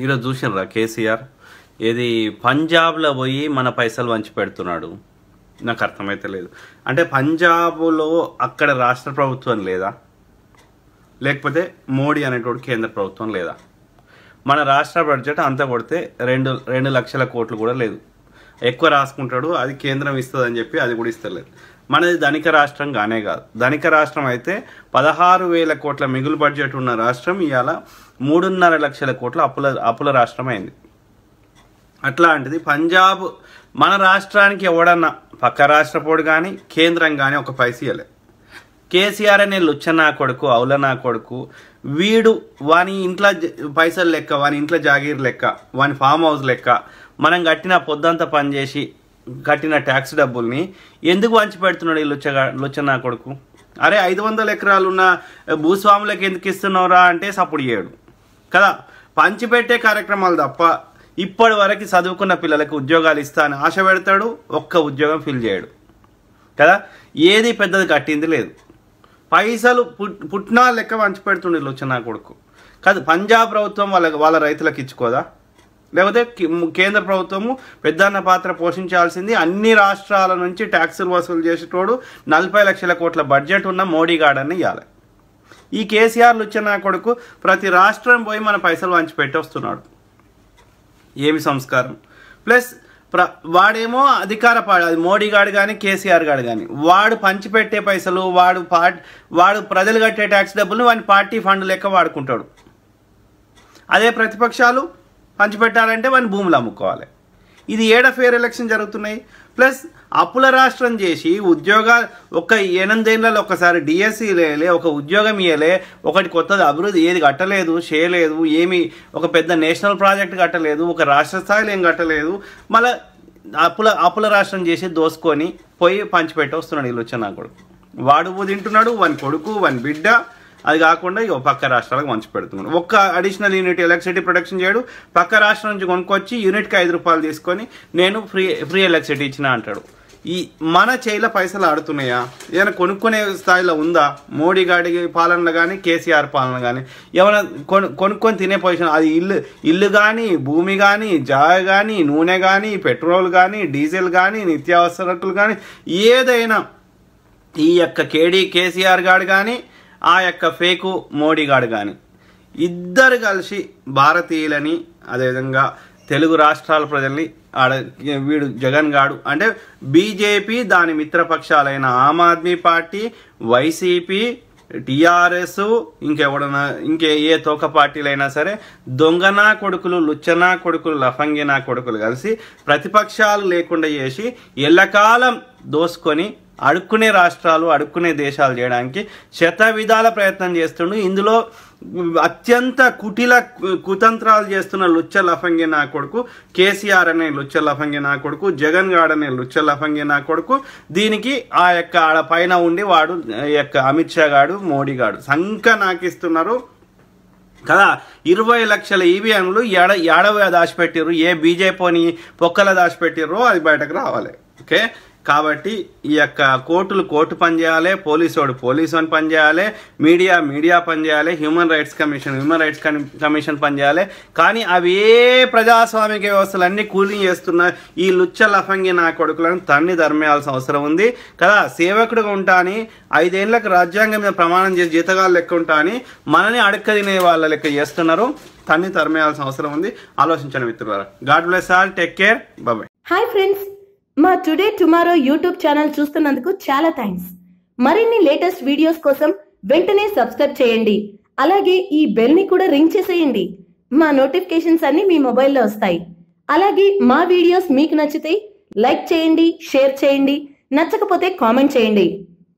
ఈరోజు చూసినరా కేసీఆర్ ఏది పంజాబ్లో పోయి మన పైసలు వంచి పెడుతున్నాడు నాకు అర్థమైతే లేదు అంటే పంజాబ్లో అక్కడ రాష్ట్ర ప్రభుత్వం లేదా లేకపోతే మోడీ అనేటువంటి కేంద్ర ప్రభుత్వం లేదా మన రాష్ట్ర బడ్జెట్ అంతా కొడితే రెండు రెండు లక్షల కోట్లు కూడా లేదు ఎక్కువ రాసుకుంటాడు అది కేంద్రం ఇస్తుందని చెప్పి అది కూడా ఇస్తలేదు మనది ధనిక రాష్ట్రం కానే కాదు ధనిక రాష్ట్రం అయితే పదహారు వేల కోట్ల మిగులు బడ్జెట్ ఉన్న రాష్ట్రం ఇవాళ మూడున్నర లక్షల కోట్ల అప్పుల అప్పుల రాష్ట్రం అయింది అట్లాంటిది పంజాబ్ మన రాష్ట్రానికి ఎవడన్నా పక్క రాష్ట్రపోడు కానీ కేంద్రం కానీ ఒక పైసీయలే కేసీఆర్ అనే లుచ్చ నా కొడుకు అవులనా కొడుకు వీడు వాని ఇంట్లో పైసలు లెక్క వాని ఇంట్లో జాగీర్ లెక్క వాని ఫామ్ హౌస్ లెక్క మనం కట్టిన పొద్దంతా పనిచేసి కట్టిన ట్యాక్స్ డబ్బుల్ని ఎందుకు వంచి పెడుతున్నాడు ఈ లుచ్చగా లుచ్చనా కొడుకు అరే ఐదు వందల ఎకరాలు ఉన్న భూస్వాములకు ఎందుకు ఇస్తున్నావురా అంటే సపోర్ట్ చేయడు కదా పంచిపెట్టే కార్యక్రమాలు తప్ప ఇప్పటి వరకు చదువుకున్న పిల్లలకు ఉద్యోగాలు ఇస్తా అని ఆశ పెడతాడు ఒక్క ఉద్యోగం ఫిల్ చేయడు కదా ఏది పెద్దది కట్టింది లేదు పైసలు పుట్ పుట్టినా లెక్క వంచి పెడుతుండే లుచ్చనా కొడుకు కాదు పంజాబ్ ప్రభుత్వం వాళ్ళ వాళ్ళ రైతులకు ఇచ్చుకోదా లేకపోతే కేంద్ర ప్రభుత్వము పెద్దన్న పాత్ర పోషించాల్సింది అన్ని రాష్ట్రాల నుంచి ట్యాక్సులు వసూలు చేసేటోడు నలభై లక్షల కోట్ల బడ్జెట్ ఉన్న మోడీ గార్డన్ ఇవ్వాలి ఈ కేసీఆర్ వచ్చిన కొడుకు ప్రతి రాష్ట్రం పోయి మన పైసలు వంచి పెట్టొస్తున్నాడు ఏమి సంస్కారం ప్లస్ ప్ర వాడేమో అధికార అది మోడీ గాడు కానీ కేసీఆర్ గాడు కానీ వాడు పంచిపెట్టే పైసలు వాడు పార్ట్ వాడు ప్రజలు కట్టే ట్యాక్స్ డబ్బులు వాడిని పార్టీ ఫండ్ లెక్క వాడుకుంటాడు అదే ప్రతిపక్షాలు పంచిపెట్టాలంటే వాడిని భూములు అమ్ముకోవాలి ఇది ఏడ ఫేర్ ఎలక్షన్ జరుగుతున్నాయి ప్లస్ అప్పుల రాష్ట్రం చేసి ఉద్యోగ ఒక ఎనిమిదేళ్ళలో ఒకసారి డిఎస్ఈ e లేలే ఒక ఉద్యోగం ఇయ్యలే ఒకటి కొత్తది అభివృద్ధి ఏది కట్టలేదు చేయలేదు ఏమి ఒక పెద్ద నేషనల్ ప్రాజెక్ట్ కట్టలేదు ఒక రాష్ట్ర స్థాయిలో ఏం కట్టలేదు మళ్ళీ అప్పుల అప్పుల రాష్ట్రం చేసి దోసుకొని పోయి పంచిపెట్టి వస్తున్నాడు వీళ్ళు వచ్చిన కొడుకు వాడు తింటున్నాడు వాని కొడుకు వాని బిడ్డ అది కాకుండా ఇక పక్క రాష్ట్రాలకు మంచి పెడుతున్నాడు ఒక్క అడిషనల్ యూనిట్ ఎలక్ట్రిసిటీ ప్రొడక్షన్ చేయడు పక్క రాష్ట్రం నుంచి కొనుక్కొచ్చి యూనిట్కి ఐదు రూపాయలు తీసుకొని నేను ఫ్రీ ఫ్రీ ఎలక్ట్రిసిటీ ఇచ్చిన అంటాడు ఈ మన చేయిల పైసలు ఆడుతున్నాయా ఏమైనా కొనుక్కునే స్థాయిలో ఉందా మోడీ గాడి పాలనలో కానీ కేసీఆర్ పాలన కానీ ఏమైనా కొను కొనుక్కొని తినే పొజిషన్ అది ఇల్లు ఇల్లు కానీ భూమి కానీ జాగ కానీ నూనె కానీ పెట్రోల్ కానీ డీజిల్ కానీ నిత్యావసరకులు కానీ ఏదైనా ఈ యొక్క కేడీ కేసీఆర్ గారు కానీ ఆ యొక్క ఫేకు మోడీగాడు కానీ ఇద్దరు కలిసి భారతీయులని అదేవిధంగా తెలుగు రాష్ట్రాల ప్రజల్ని ఆడ వీడు జగన్ గాడు అంటే బీజేపీ దాని మిత్రపక్షాలైన ఆమ్ ఆద్మీ పార్టీ వైసీపీ టీఆర్ఎస్ ఇంకెవడన్నా ఇంకే ఏ తోక పార్టీలైనా సరే దొంగనా కొడుకులు లుచ్చనా కొడుకులు లఫంగినా కొడుకులు కలిసి ప్రతిపక్షాలు లేకుండా చేసి ఎల్లకాలం దోసుకొని అడుక్కునే రాష్ట్రాలు అడుక్కునే దేశాలు చేయడానికి శత విధాల ప్రయత్నం చేస్తుండు ఇందులో అత్యంత కుటిల కుతంత్రాలు చేస్తున్న లుచ్చ లఫంగి నా కొడుకు కేసీఆర్ అనే లుచ్చ లఫంగి నా కొడుకు జగన్ గాడ్ అనే లుచ్చ లఫంగి నా కొడుకు దీనికి ఆ యొక్క ఆడ పైన ఉండి వాడు యొక్క అమిత్ షా గాడు మోడీ గాడు సంఖ నాకిస్తున్నారు కదా ఇరవై లక్షల ఈవీఎంలు ఎడ ఎడవ దాచిపెట్టారు ఏ బీజేపీని పొక్కల దాచిపెట్టారో అది బయటకు రావాలి ఓకే కాబట్టి ఈ యొక్క కోర్టులు కోర్టు పనిచేయాలి పోలీసోడు పోలీసు అని పనిచేయాలి మీడియా మీడియా పనిచేయాలి human rights commission human rights commission పనిచేయాలి కానీ అవి ఏ ప్రజాస్వామిక అన్నీ కూలింగ్ చేస్తున్న ఈ లుచ్చ లఫంగి నా కొడుకులను తన్ని ధర్మేయాల్సిన అవసరం ఉంది కదా సేవకుడుగా ఉంటా అని ఐదేళ్లకు రాజ్యాంగం మీద ప్రమాణం చేసి జీతగాలు లెక్క ఉంటా అని మనని అడక్క తినే వాళ్ళ లెక్క చేస్తున్నారు తన్ని తరిమేయాల్సిన అవసరం ఉంది ఆలోచించండి మిత్రులారా God bless all take care బాబాయ్ హాయ్ ఫ్రెండ్స్ మా టుడే టుమారో యూట్యూబ్ ఛానల్ చూస్తున్నందుకు చాలా థ్యాంక్స్ మరిన్ని లేటెస్ట్ వీడియోస్ కోసం వెంటనే సబ్స్క్రైబ్ చేయండి అలాగే ఈ బెల్ ని కూడా రింగ్ చేసేయండి మా నోటిఫికేషన్స్ అన్ని మీ మొబైల్లో వస్తాయి అలాగే మా వీడియోస్ మీకు నచ్చితే లైక్ చేయండి షేర్ చేయండి నచ్చకపోతే కామెంట్ చేయండి